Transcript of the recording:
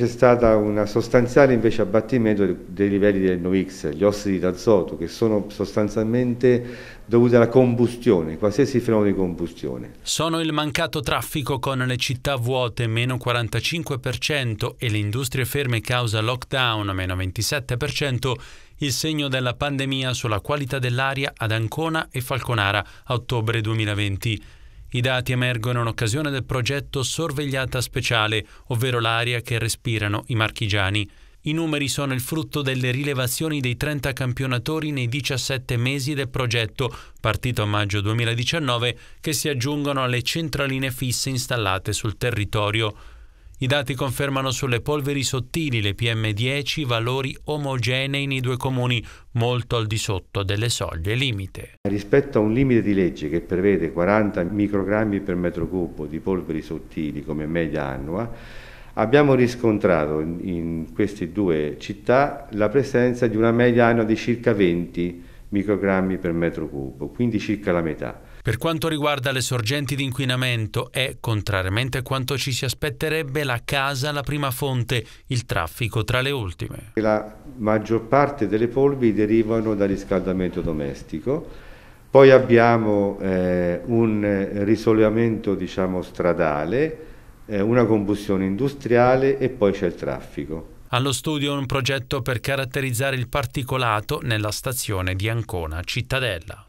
C'è stato un sostanziale invece abbattimento dei livelli del NOx, gli ossidi d'azoto, che sono sostanzialmente dovuti alla combustione, qualsiasi fenomeno di combustione. Sono il mancato traffico con le città vuote, meno 45%, e le industrie ferme causa lockdown, meno 27%, il segno della pandemia sulla qualità dell'aria ad Ancona e Falconara a ottobre 2020. I dati emergono in occasione del progetto Sorvegliata Speciale, ovvero l'aria che respirano i marchigiani. I numeri sono il frutto delle rilevazioni dei 30 campionatori nei 17 mesi del progetto, partito a maggio 2019, che si aggiungono alle centraline fisse installate sul territorio. I dati confermano sulle polveri sottili le PM10 valori omogenei nei due comuni, molto al di sotto delle soglie limite. Rispetto a un limite di legge che prevede 40 microgrammi per metro cubo di polveri sottili come media annua, abbiamo riscontrato in queste due città la presenza di una media annua di circa 20 microgrammi per metro cubo, quindi circa la metà. Per quanto riguarda le sorgenti di inquinamento, è, contrariamente a quanto ci si aspetterebbe, la casa la prima fonte, il traffico tra le ultime. La maggior parte delle polveri derivano dal riscaldamento domestico, poi abbiamo eh, un risollevamento diciamo, stradale, eh, una combustione industriale e poi c'è il traffico. Allo studio un progetto per caratterizzare il particolato nella stazione di Ancona Cittadella.